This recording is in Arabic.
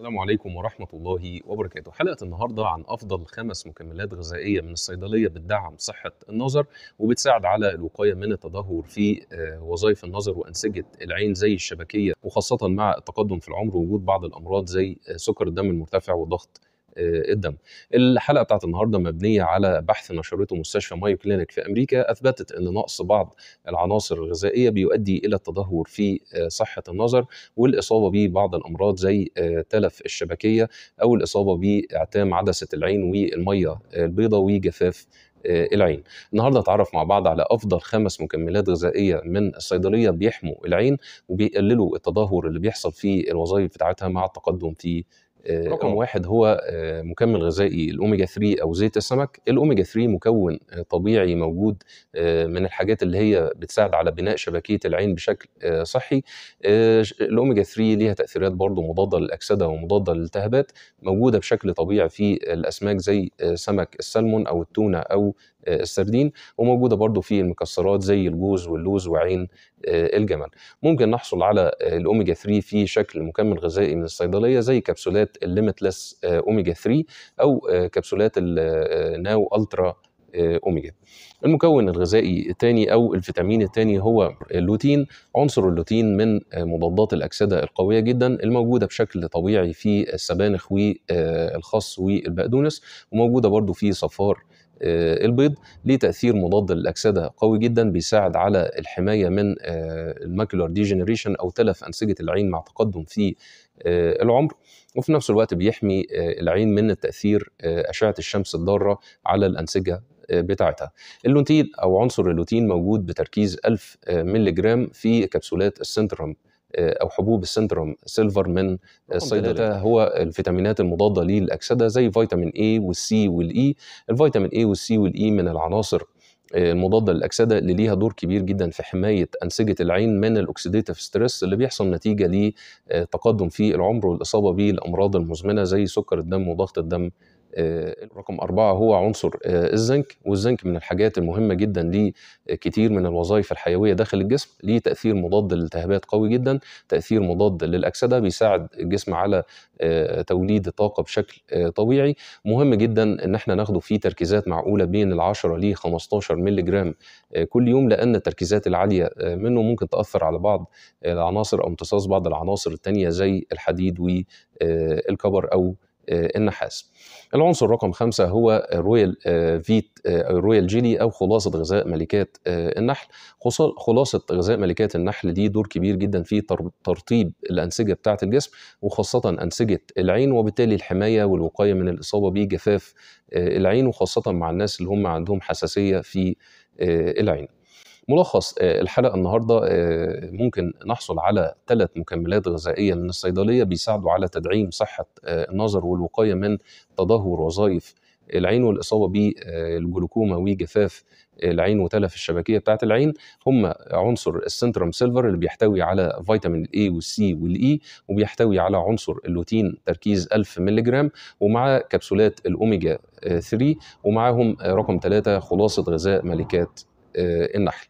السلام عليكم ورحمة الله وبركاته حلقة النهاردة عن أفضل خمس مكملات غذائية من الصيدلية بتدعم صحة النظر وبتساعد على الوقاية من التدهور في آه، وظائف النظر وأنسجة العين زي الشبكية وخاصة مع التقدم في العمر ووجود بعض الأمراض زي آه، سكر الدم المرتفع وضغط آه، الدم الحلقه بتاعت النهارده مبنيه على بحث نشرته مستشفى مايو كلينيك في امريكا اثبتت ان نقص بعض العناصر الغذائيه بيؤدي الى التدهور في آه، صحه النظر والاصابه ببعض الامراض زي آه، تلف الشبكيه او الاصابه باعتام عدسه العين والميه البيضاء وجفاف العين النهارده هتعرف مع بعض على افضل خمس مكملات غذائيه من الصيدليه بيحموا العين وبيقللوا التدهور اللي بيحصل في الوظائف بتاعتها مع التقدم في آه، رقم واحد هو آه، مكمل غذائي الاوميجا 3 او زيت السمك الاوميجا 3 مكون آه، طبيعي موجود من الحاجات اللي هي بتساعد على بناء شبكيه العين بشكل صحي الاوميجا 3 ليها تاثيرات برضو مضاده للاكسده ومضاده للالتهابات موجوده بشكل طبيعي في الاسماك زي سمك السلمون او التونه او آه، السردين وموجوده برضو في المكسرات زي الجوز واللوز وعين آه، الجمل ممكن نحصل على آه، الاوميجا 3 في شكل مكمل غذائي من الصيدليه زي كبسولات الليمتلس اوميجا 3 او كبسولات الناو الترا اوميجا المكون الغذائي الثاني او الفيتامين الثاني هو اللوتين عنصر اللوتين من مضادات الاكسده القويه جدا الموجوده بشكل طبيعي في السبانخ والخص والبقدونس وموجوده برضو في صفار آه، البيض ليه تاثير مضاد للاكسده قوي جدا بيساعد على الحمايه من آه، الماكلور ديجنريشن او تلف انسجه العين مع تقدم في آه، العمر وفي نفس الوقت بيحمي العين من التاثير اشعه الشمس الضاره على الانسجه بتاعتها اللوتين او عنصر اللوتين موجود بتركيز 1000 ملي جرام في كبسولات السنترم آه، او حبوب السندروم سيلفر من الصيدله آه، هو الفيتامينات المضاده للاكسده زي فيتامين اي والسي والاي e. الفيتامين اي والسي والاي e من العناصر آه، المضاده للاكسده اللي ليها دور كبير جدا في حمايه انسجه العين من الأكسديتف ستريس اللي بيحصل نتيجه لتقدم في العمر والاصابه بالأمراض المزمنه زي سكر الدم وضغط الدم آه، رقم أربعة هو عنصر آه، الزنك والزنك من الحاجات المهمة جدا لكتير آه، من الوظائف الحيوية داخل الجسم ليه تأثير مضاد للالتهابات قوي جدا تأثير مضاد للأكسدة بيساعد الجسم على توليد طاقة بشكل طبيعي مهم جدا إن احنا ناخده في تركيزات معقولة بين ال 10 ل 15 مللي جرام كل يوم لأن التركيزات العالية منه ممكن تأثر على بعض العناصر أو امتصاص بعض العناصر التانية زي الحديد والكبر أو آه، النحاس العنصر رقم خمسة هو الرويال آه، فيت أو آه، الرويال جيلي أو خلاصة غذاء ملكات النحل خلاصة غذاء ملكات النحل دي دور كبير جدا في ترطيب الأنسجة بتاعة الجسم وخاصة أنسجة العين وبالتالي الحماية والوقاية من الإصابة بجفاف العين وخاصة مع الناس اللي هم عندهم حساسية في العين ملخص آه، الحلقه النهارده آه، ممكن نحصل على ثلاث مكملات غذائيه من الصيدليه بيساعدوا على تدعيم صحه آه، النظر والوقايه من تدهور وظائف العين والاصابه بالجلوكوما وجفاف العين وتلف الشبكيه بتاعه العين هم عنصر السنترم سيلفر اللي بيحتوي على فيتامين الاي والسي والاي e وبيحتوي على عنصر اللوتين تركيز 1000 ملغ ومع كبسولات الاوميجا 3 ومعاهم رقم 3 خلاصه غذاء ملكات آه، النحل